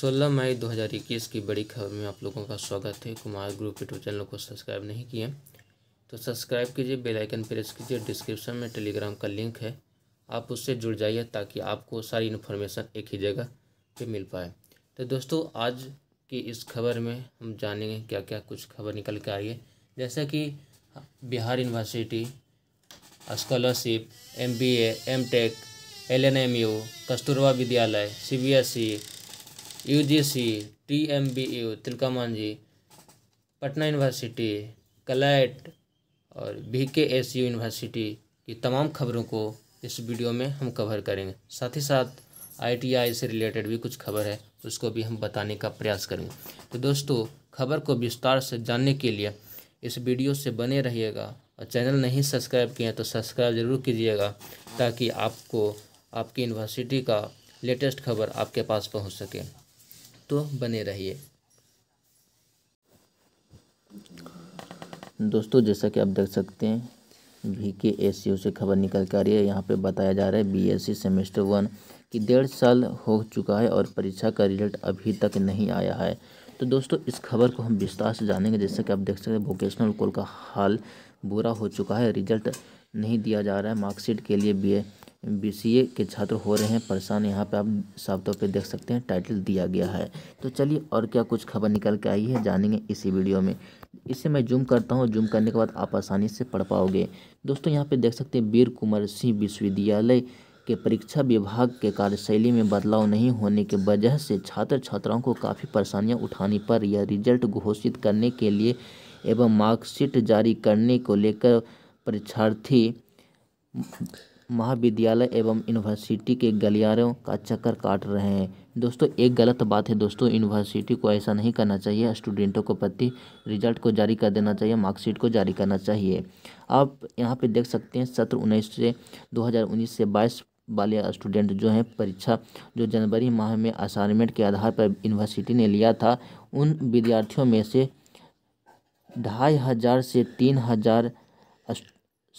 सोलह मई 2021 की बड़ी खबर में आप लोगों का स्वागत है कुमार ग्रुप यूट्यूब चैनल को सब्सक्राइब नहीं किए तो सब्सक्राइब कीजिए बेल आइकन प्रेस कीजिए डिस्क्रिप्शन में टेलीग्राम का लिंक है आप उससे जुड़ जाइए ताकि आपको सारी इन्फॉर्मेशन एक ही जगह पे मिल पाए तो दोस्तों आज की इस खबर में हम जानेंगे क्या क्या कुछ खबर निकल के आई है जैसा कि Bihar university scholarship M B M tech L N M U Kasturba Vidyalaya C B S E U G C T M B U Manjhi Patna university CLAT और बी के एस यू यूनिवर्सिटी की तमाम खबरों को इस वीडियो में हम कवर करेंगे साथ ही साथ आईटीआई से रिलेटेड भी कुछ खबर है उसको भी हम बताने का प्रयास करेंगे तो दोस्तों खबर को विस्तार से जानने के लिए इस वीडियो से बने रहिएगा और चैनल नहीं सब्सक्राइब किए तो सब्सक्राइब ज़रूर कीजिएगा ताकि आपको आपकी यूनिवर्सिटी का लेटेस्ट खबर आपके पास पहुंच सके तो बने रहिए दोस्तों जैसा कि आप देख सकते हैं वी के एस से खबर निकल कर आ रही है यहाँ पे बताया जा रहा है बीएससी सेमेस्टर वन कि डेढ़ साल हो चुका है और परीक्षा का रिजल्ट अभी तक नहीं आया है तो दोस्तों इस खबर को हम विस्तार से जानेंगे जैसा कि आप देख सकते हैं वोकेशनल कोल का हाल बुरा हो चुका है रिजल्ट नहीं दिया जा रहा है मार्कशीट के लिए बी बीसीए के छात्र हो रहे हैं परेशान यहाँ पे आप साफ तौर पर देख सकते हैं टाइटल दिया गया है तो चलिए और क्या कुछ खबर निकल के आई है जानेंगे इसी वीडियो में इसे मैं जूम करता हूँ जूम करने के बाद आप आसानी से पढ़ पाओगे दोस्तों यहाँ पे देख सकते हैं वीर कुंवर सिंह विश्वविद्यालय के परीक्षा विभाग के कार्यशैली में बदलाव नहीं होने के वजह से छात्र छात्राओं को काफ़ी परेशानियाँ उठानी पर या रिजल्ट घोषित करने के लिए एवं मार्कशीट जारी करने को लेकर परीक्षार्थी महाविद्यालय एवं यूनिवर्सिटी के गलियारों का चक्कर काट रहे हैं दोस्तों एक गलत बात है दोस्तों यूनिवर्सिटी को ऐसा नहीं करना चाहिए स्टूडेंटों को प्रति रिजल्ट को जारी कर देना चाहिए मार्कशीट को जारी करना चाहिए आप यहाँ पे देख सकते हैं सत्र उन्नीस से 2019 से 22 वाले स्टूडेंट जो हैं परीक्षा जो जनवरी माह में असाइनमेंट के आधार पर यूनिवर्सिटी ने लिया था उन विद्यार्थियों में से ढाई हज़ार से तीन हज़ार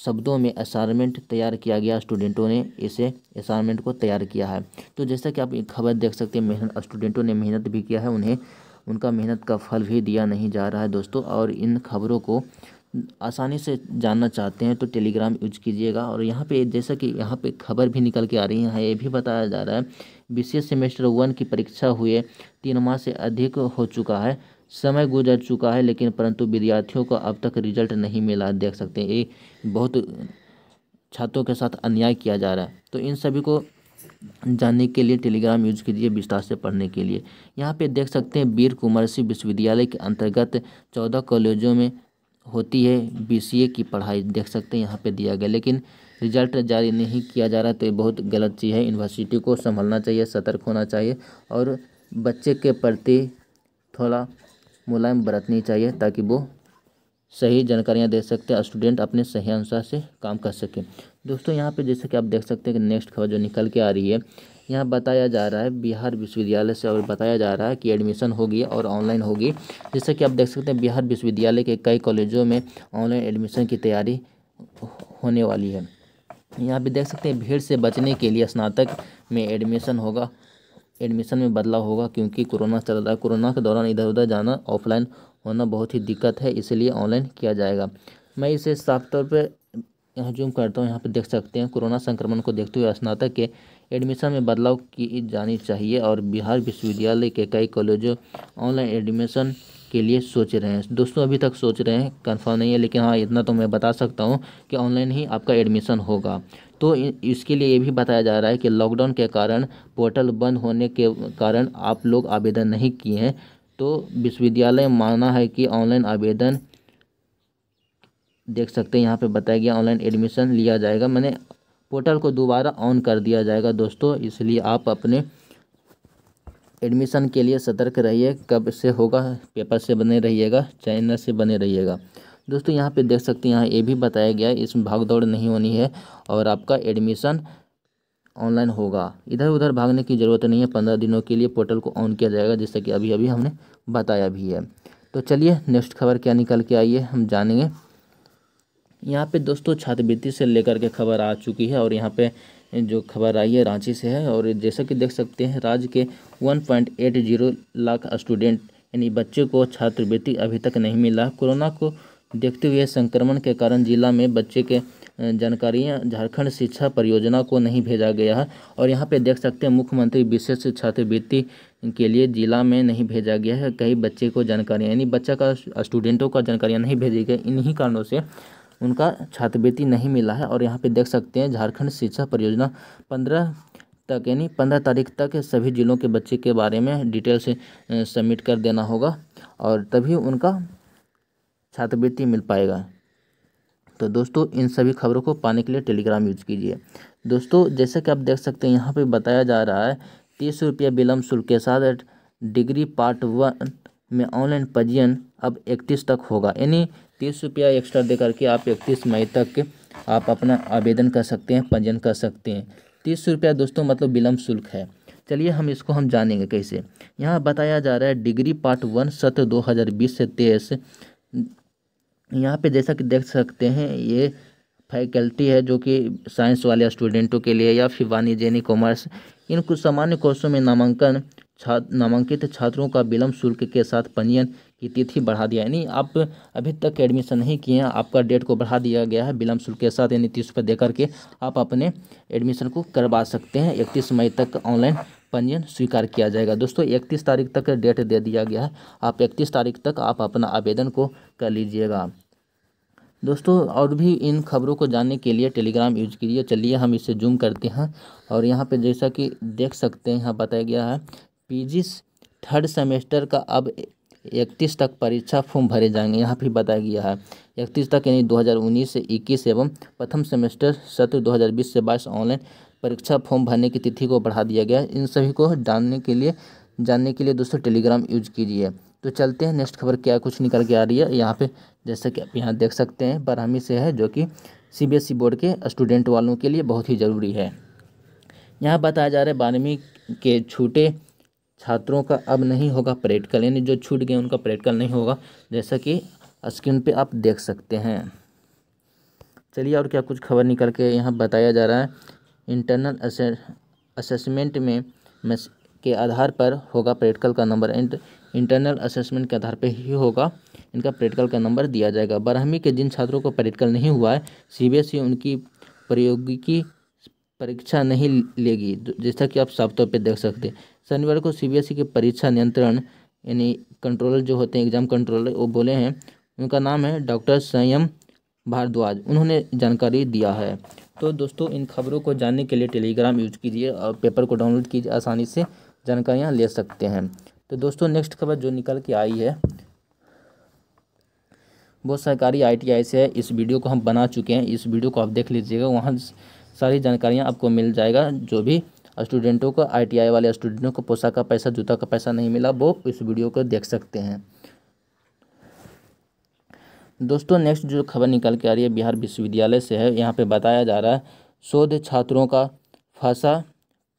शब्दों में असाइनमेंट तैयार किया गया स्टूडेंटों ने इसे असाइनमेंट को तैयार किया है तो जैसा कि आप एक खबर देख सकते हैं मेहनत स्टूडेंटों ने मेहनत भी किया है उन्हें उनका मेहनत का फल भी दिया नहीं जा रहा है दोस्तों और इन खबरों को आसानी से जानना चाहते हैं तो टेलीग्राम यूज कीजिएगा और यहाँ पे जैसा कि यहाँ पे खबर भी निकल के आ रही है ये भी बताया जा रहा है विशेष सेमेस्टर वन की परीक्षा हुए तीन माह से अधिक हो चुका है समय गुजर चुका है लेकिन परंतु विद्यार्थियों को अब तक रिजल्ट नहीं मिला देख सकते हैं ये बहुत छात्रों के साथ अन्याय किया जा रहा है तो इन सभी को जानने के लिए टेलीग्राम यूज कीजिए विस्तार से पढ़ने के लिए यहाँ पे देख सकते हैं वीर कुमार सिंह विश्वविद्यालय के अंतर्गत चौदह कॉलेजों में होती है बीसीए की पढ़ाई देख सकते हैं यहाँ पे दिया गया लेकिन रिजल्ट जारी नहीं किया जा रहा तो ये बहुत गलत चीज़ है यूनिवर्सिटी को संभलना चाहिए सतर्क होना चाहिए और बच्चे के प्रति थोड़ा मुलायम बरतनी चाहिए ताकि वो सही जानकारियाँ दे सकते हैं स्टूडेंट अपने सही अनुसार से काम कर सकें दोस्तों यहाँ पे जैसे कि आप देख सकते हैं कि नेक्स्ट खबर जो निकल के आ रही है यहाँ बताया जा रहा है बिहार विश्वविद्यालय से और बताया जा रहा है कि एडमिशन होगी और ऑनलाइन होगी जैसे कि आप देख सकते हैं बिहार विश्वविद्यालय के कई कॉलेजों में ऑनलाइन एडमिशन की तैयारी होने वाली है यहाँ भी देख सकते हैं भीड़ से बचने के लिए स्नातक में एडमिशन होगा एडमिशन में बदलाव होगा क्योंकि कोरोना चल रहा है कोरोना के दौरान इधर उधर जाना ऑफलाइन होना बहुत ही दिक्कत है इसलिए ऑनलाइन किया जाएगा मैं इसे साफ तौर पर यहाँ जूम करता हूँ यहाँ पर देख सकते हैं कोरोना संक्रमण को देखते हुए स्नातक के एडमिशन में बदलाव की जानी चाहिए और बिहार विश्वविद्यालय के कई कॉलेजों ऑनलाइन एडमिशन के लिए सोच रहे हैं दोस्तों अभी तक सोच रहे हैं कंफर्म नहीं है लेकिन हाँ इतना तो मैं बता सकता हूँ कि ऑनलाइन ही आपका एडमिशन होगा तो इसके लिए ये भी बताया जा रहा है कि लॉकडाउन के कारण पोर्टल बंद होने के कारण आप लोग आवेदन नहीं किए हैं तो विश्वविद्यालय माना है कि ऑनलाइन आवेदन देख सकते हैं यहाँ पे बताया गया ऑनलाइन एडमिशन लिया जाएगा मैंने पोर्टल को दोबारा ऑन कर दिया जाएगा दोस्तों इसलिए आप अपने एडमिशन के लिए सतर्क रहिए कब से होगा पेपर से बने रहिएगा चैनल से बने रहिएगा दोस्तों यहाँ पे देख सकते हैं यहाँ ये भी बताया गया है इसमें भाग दौड़ नहीं होनी है और आपका एडमिशन ऑनलाइन होगा इधर उधर भागने की ज़रूरत नहीं है पंद्रह दिनों के लिए पोर्टल को ऑन किया जाएगा जैसा कि अभी अभी हमने बताया भी है तो चलिए नेक्स्ट खबर क्या निकल के आइए हम जानेंगे यहाँ पे दोस्तों छात्रवृत्ति से लेकर के खबर आ चुकी है और यहाँ पे जो खबर आई है रांची से है और जैसा कि देख सकते हैं राज्य के 1.80 लाख स्टूडेंट यानी बच्चे को छात्रवृत्ति अभी तक नहीं मिला कोरोना को देखते हुए संक्रमण के कारण जिला में बच्चे के जानकारियाँ झारखंड शिक्षा परियोजना को नहीं भेजा गया है और यहाँ पे देख सकते हैं मुख्यमंत्री विशेष छात्रवृत्ति के लिए जिला में नहीं भेजा गया है कई बच्चे को जानकारियाँ यानी बच्चा का स्टूडेंटों का जानकारियाँ नहीं भेजी गई इन्हीं कारणों से उनका छात्रवृत्ति नहीं मिला है और यहाँ पे देख सकते हैं झारखंड शिक्षा परियोजना पंद्रह तक यानी पंद्रह तारीख तक सभी ज़िलों के बच्चे के बारे में डिटेल से सबमिट कर देना होगा और तभी उनका छात्रवृत्ति मिल पाएगा तो दोस्तों इन सभी खबरों को पाने के लिए टेलीग्राम यूज़ कीजिए दोस्तों जैसा कि आप देख सकते हैं यहाँ पे बताया जा रहा है तीस रुपया विलम्ब शुल्क के साथ डिग्री पार्ट वन में ऑनलाइन पंजीयन अब इकतीस तक होगा यानी तीस रुपया एक्स्ट्रा दे करके आप इकतीस मई तक आप अपना आवेदन कर सकते हैं पंजीयन कर सकते हैं तीस रुपया दोस्तों मतलब विलम्ब शुल्क है चलिए हम इसको हम जानेंगे कैसे यहाँ बताया जा रहा है डिग्री पार्ट वन सत्र बीस से तेईस यहाँ पे जैसा कि देख सकते हैं ये फैकल्टी है जो कि साइंस वाले स्टूडेंटों के लिए या फिर वाणिज्य कॉमर्स इन कुछ सामान्य कोर्सों में नामांकन छात्र नामांकित छात्रों का विलम्ब शुल्क के साथ पंजीयन की तिथि बढ़ा दिया यानी आप अभी तक एडमिशन नहीं किए हैं आपका डेट को बढ़ा दिया गया है विलम्ब शुल्क के साथ यानी तीस रुपये देकर के आप अपने एडमिशन को करवा सकते हैं इकतीस मई तक ऑनलाइन पंजीयन स्वीकार किया जाएगा दोस्तों इकतीस तारीख तक डेट दे दिया गया है आप इकतीस तारीख तक आप अपना आवेदन को कर लीजिएगा दोस्तों और भी इन खबरों को जानने के लिए टेलीग्राम यूज कीजिए चलिए हम इसे जूम करते हैं और यहाँ पे जैसा कि देख सकते हैं यहाँ बताया गया है पीजी थर्ड सेमेस्टर का अब इकतीस तक परीक्षा फॉर्म भरे जाएंगे यहाँ भी बताया गया है इकतीस तक यानी 2019 से 21 एवं प्रथम सेमेस्टर सत्र 2020 से 22 ऑनलाइन परीक्षा फॉर्म भरने की तिथि को बढ़ा दिया गया इन सभी को जानने के लिए जानने के लिए दोस्तों टेलीग्राम यूज कीजिए तो चलते हैं नेक्स्ट खबर क्या कुछ निकल के आ रही है यहाँ पे जैसे कि आप यहाँ देख सकते हैं बारहवीं से है जो कि सीबीएसई e बोर्ड के स्टूडेंट वालों के लिए बहुत ही ज़रूरी है यहाँ बताया जा रहा है बारहवीं के छूटे छात्रों का अब नहीं होगा प्रैक्टिकल यानी जो छूट गए उनका प्रैक्टिकल नहीं होगा जैसा कि स्क्रीन पे आप देख सकते हैं चलिए और क्या कुछ खबर निकल के यहाँ बताया जा रहा है इंटरनल असेसमेंट में के आधार पर होगा प्रैक्टिकल का नंबर एंड इंटरनल असेसमेंट के आधार पर ही होगा इनका प्रैक्टिकल का नंबर दिया जाएगा बारहवीं के जिन छात्रों को प्रैक्टिकल नहीं हुआ है ई उनकी प्रयोगिकी परीक्षा नहीं लेगी जैसा कि आप साफ तौर पर देख सकते हैं शनिवार को सीबीएसई e के परीक्षा नियंत्रण यानी कंट्रोलर जो होते हैं एग्जाम कंट्रोलर वो बोले हैं उनका नाम है डॉक्टर संयम भारद्वाज उन्होंने जानकारी दिया है तो दोस्तों इन खबरों को जानने के लिए टेलीग्राम यूज कीजिए और पेपर को डाउनलोड कीजिए आसानी से जानकारियाँ ले सकते हैं तो दोस्तों नेक्स्ट खबर जो निकल के आई है वो सरकारी आईटीआई से है इस वीडियो को हम बना चुके हैं इस वीडियो को आप देख लीजिएगा वहाँ सारी जानकारियाँ आपको मिल जाएगा जो भी स्टूडेंटों को आईटीआई वाले स्टूडेंटों को पोशाक का पैसा जूता का पैसा नहीं मिला वो इस वीडियो को देख सकते हैं दोस्तों नेक्स्ट जो खबर निकल के आ रही है बिहार विश्वविद्यालय से है यहाँ पे बताया जा रहा है शोध छात्रों का फांसा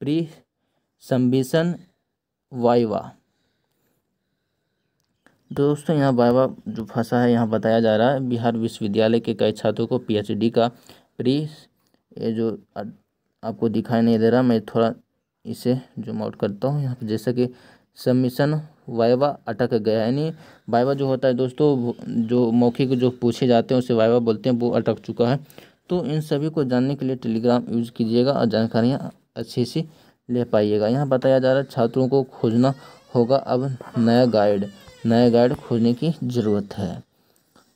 प्री सम्बिशन वाइवा दोस्तों यहाँ वाइवा जो फांसा है यहाँ बताया जा रहा है बिहार विश्वविद्यालय के कई छात्रों को पीएचडी का प्री ये जो आपको दिखाई नहीं दे रहा मैं थोड़ा इसे जूम आउट करता हूँ यहाँ पर जैसा कि सबमिशन वाइवा अटक गया यानी वाइवा जो होता है दोस्तों जो मौखिक जो पूछे जाते हैं उसे वाइवा बोलते हैं वो अटक चुका है तो इन सभी को जानने के लिए टेलीग्राम यूज़ कीजिएगा और जानकारियाँ अच्छी सी ले पाइएगा यहाँ बताया जा रहा है छात्रों को खोजना होगा अब नया गाइड नया गाइड खोजने की ज़रूरत है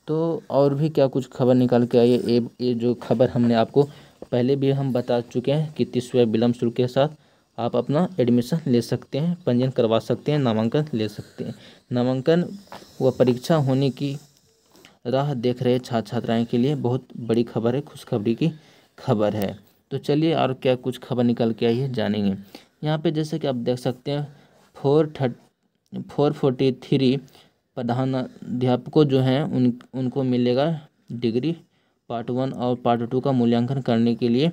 तो और भी क्या कुछ खबर निकाल के आई है ये ये जो खबर हमने आपको पहले भी हम बता चुके हैं कि तीस रुपये विलम्ब शुल्क के साथ आप अपना एडमिशन ले सकते हैं पंजीयन करवा सकते हैं नामांकन ले सकते हैं नामांकन व परीक्षा होने की राह देख रहे छात्र छात्राएं के लिए बहुत बड़ी खबर है खुशखबरी की खबर है तो चलिए और क्या कुछ खबर निकल के आई है जानेंगे यहाँ पे जैसे कि आप देख सकते हैं four thirty four forty three प्रधानाध्यापकों जो हैं उन उनको मिलेगा डिग्री पार्ट वन और पार्ट टू का मूल्यांकन करने के लिए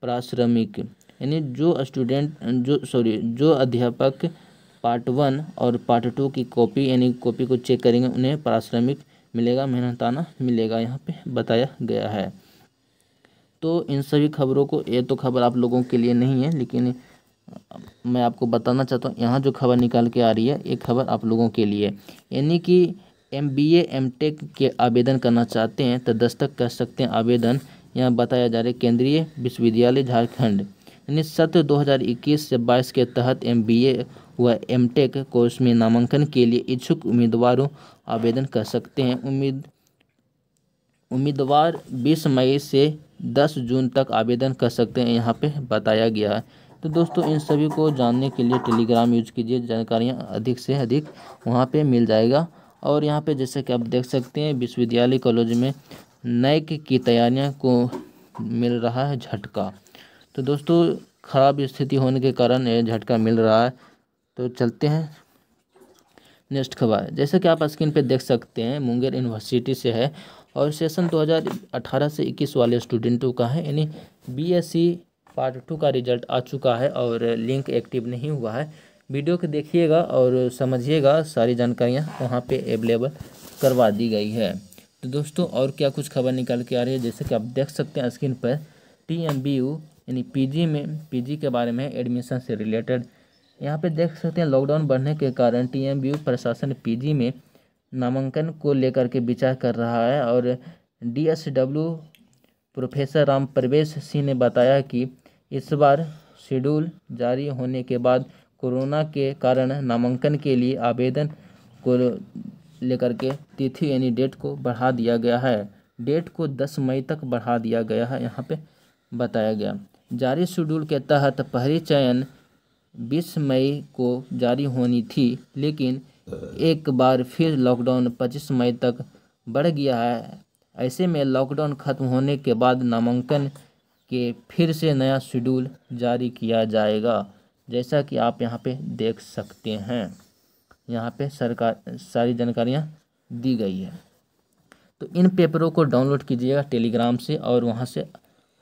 प्राश्रमिक यानी जो स्टूडेंट जो सॉरी जो अध्यापक पार्ट वन और पार्ट टू की कॉपी यानी कॉपी को चेक करेंगे उन्हें पारिश्रमिक मिलेगा मेहनताना मिलेगा यहाँ पे बताया गया है तो इन सभी खबरों को ये तो खबर आप लोगों के लिए नहीं है लेकिन मैं आपको बताना चाहता हूँ यहाँ जो खबर निकाल के आ रही है ये खबर आप लोगों के लिए यानी कि एम बी एम टेक के आवेदन करना चाहते हैं तो दस्तक कर सकते हैं आवेदन यहाँ बताया जा रहा है केंद्रीय विश्वविद्यालय झारखंड यानी सत्र 2021 से 22 के तहत एम बी ए व एम टेक कोर्स में नामांकन के लिए इच्छुक उम्मीदवारों आवेदन कर सकते हैं उम्मीद उम्मीदवार 20 मई से 10 जून तक आवेदन कर सकते हैं यहाँ पे बताया गया है तो दोस्तों इन सभी को जानने के लिए टेलीग्राम यूज कीजिए जानकारियाँ अधिक से अधिक वहाँ पे मिल जाएगा और यहाँ पे जैसे कि आप देख सकते हैं विश्वविद्यालय कॉलेज में नैक की तैयारियाँ को मिल रहा है झटका तो दोस्तों ख़राब स्थिति होने के कारण ये झटका मिल रहा है तो चलते हैं नेक्स्ट खबर जैसे कि आप स्क्रीन पे देख सकते हैं मुंगेर यूनिवर्सिटी से है और सेशन 2018 से 21 वाले स्टूडेंटों का है यानी बीएससी e पार्ट टू का रिजल्ट आ चुका है और लिंक एक्टिव नहीं हुआ है वीडियो को देखिएगा और समझिएगा सारी जानकारियाँ वहाँ पर अवेलेबल करवा दी गई है तो दोस्तों और क्या कुछ खबर निकल के आ रही है जैसे कि आप देख सकते हैं स्क्रीन पर टी एम बी यू यानी पीजी में पीजी के बारे में एडमिशन से रिलेटेड यहाँ पे देख सकते हैं लॉकडाउन बढ़ने के कारण टी एम बी यू प्रशासन जी में नामांकन को लेकर के विचार कर रहा है और D S W professor Ram Pravesh Singh ने बताया कि इस बार शेड्यूल जारी होने के बाद कोरोना के कारण नामांकन के लिए आवेदन को लेकर के तिथि यानी डेट को बढ़ा दिया गया है डेट को दस मई तक बढ़ा दिया गया है यहाँ पे बताया गया जारी शेड्यूल के तहत पहली चयन बीस मई को जारी होनी थी लेकिन एक बार फिर लॉकडाउन पच्चीस मई तक बढ़ गया है ऐसे में लॉकडाउन खत्म होने के बाद नामांकन के फिर से नया शेड्यूल जारी किया जाएगा जैसा कि आप यहाँ पे देख सकते हैं यहाँ पे सरकार सारी जानकारियाँ दी गई है तो इन पेपरों को डाउनलोड कीजिएगा टेलीग्राम से और वहाँ से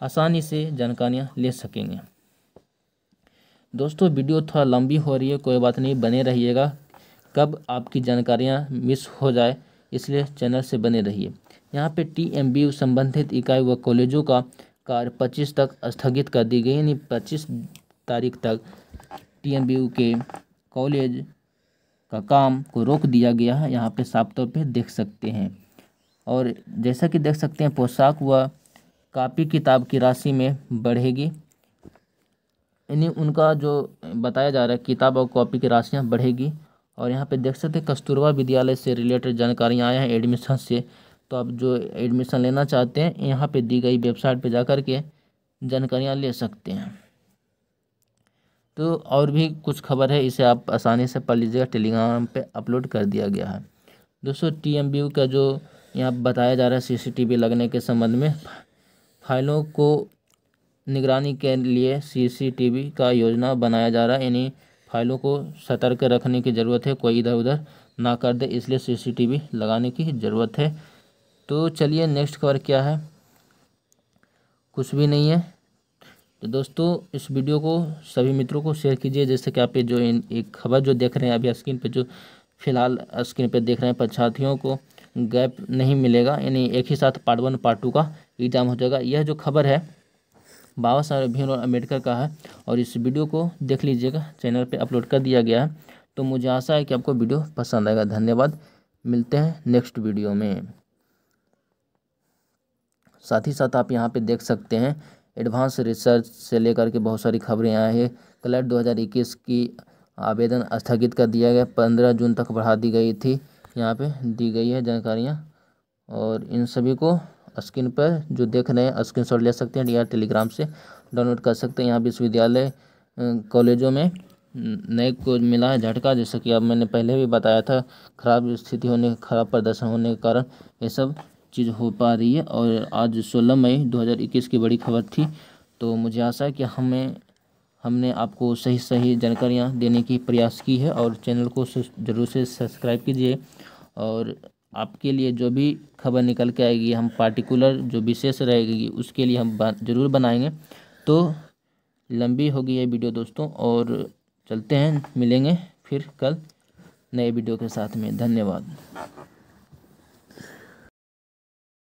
आसानी से जानकारियाँ ले सकेंगे दोस्तों वीडियो थोड़ा लंबी हो रही है कोई बात नहीं बने रहिएगा कब आपकी जानकारियाँ मिस हो जाए इसलिए चैनल से बने रहिए यहाँ पे बी संबंधित इकाई व कॉलेजों का कार्य 25 तक स्थगित कर दी गई यानी 25 तारीख तक टी के कॉलेज का काम को रोक दिया गया है यहाँ पे साफ तौर पे देख सकते हैं और जैसा कि देख सकते हैं पोशाक व कापी किताब की राशि में बढ़ेगी यानी उनका जो बताया जा रहा है किताब और कॉपी की राशियाँ बढ़ेगी और यहाँ पे देख सकते हैं कस्तूरबा विद्यालय से रिलेटेड जानकारियाँ आए हैं एडमिशन से तो आप जो एडमिशन लेना चाहते हैं यहाँ पर दी गई वेबसाइट पर जा के जानकारियाँ ले सकते हैं तो और भी कुछ खबर है इसे आप आसानी से पढ़ लीजिएगा टेलीग्राम पे अपलोड कर दिया गया है दोस्तों टी का जो यहाँ बताया जा रहा है सीसीटीवी लगने के संबंध में फाइलों को निगरानी के लिए सीसीटीवी का योजना बनाया जा रहा है यानी फाइलों को सतर्क रखने की ज़रूरत है कोई इधर उधर ना कर दे इसलिए सीसीटीवी लगाने की ज़रूरत है तो चलिए नेक्स्ट खबर क्या है कुछ भी नहीं है तो दोस्तों इस वीडियो को सभी मित्रों को शेयर कीजिए जैसे कि आप ये जो एक खबर जो देख रहे हैं अभी स्क्रीन पर जो फिलहाल स्क्रीन पर देख रहे हैं परीक्षार्थियों को गैप नहीं मिलेगा यानी एक ही साथ पार्ट वन पार्ट टू का एग्जाम हो जाएगा यह जो खबर है बाबा साहब भीमराव अम्बेडकर का है और इस वीडियो को देख लीजिएगा चैनल पे अपलोड कर दिया गया है तो मुझे आशा है कि आपको वीडियो पसंद आएगा धन्यवाद मिलते हैं नेक्स्ट वीडियो में साथ ही साथ आप यहाँ पे देख सकते हैं एडवांस रिसर्च से लेकर के बहुत सारी खबरें आई है क्लट 2021 की आवेदन स्थगित कर दिया गया पंद्रह जून तक बढ़ा दी गई थी यहाँ पे दी गई है जानकारियाँ और इन सभी को स्क्रीन पर जो देख रहे हैं स्क्रीन ले सकते हैं या टेलीग्राम से डाउनलोड कर सकते हैं यहाँ विश्वविद्यालय कॉलेजों में नए को मिला है झटका जैसा कि अब मैंने पहले भी बताया था खराब स्थिति होने खराब प्रदर्शन होने के कारण ये सब चीज़ हो पा रही है और आज सोलह मई 2021 की बड़ी खबर थी तो मुझे आशा है कि हमें हमने आपको सही सही जानकारियाँ देने की प्रयास की है और चैनल को ज़रूर से सब्सक्राइब कीजिए और आपके लिए जो भी खबर निकल के आएगी हम पार्टिकुलर जो विशेष रहेगी उसके लिए हम ज़रूर बनाएंगे तो लंबी होगी ये वीडियो दोस्तों और चलते हैं मिलेंगे फिर कल नए वीडियो के साथ में धन्यवाद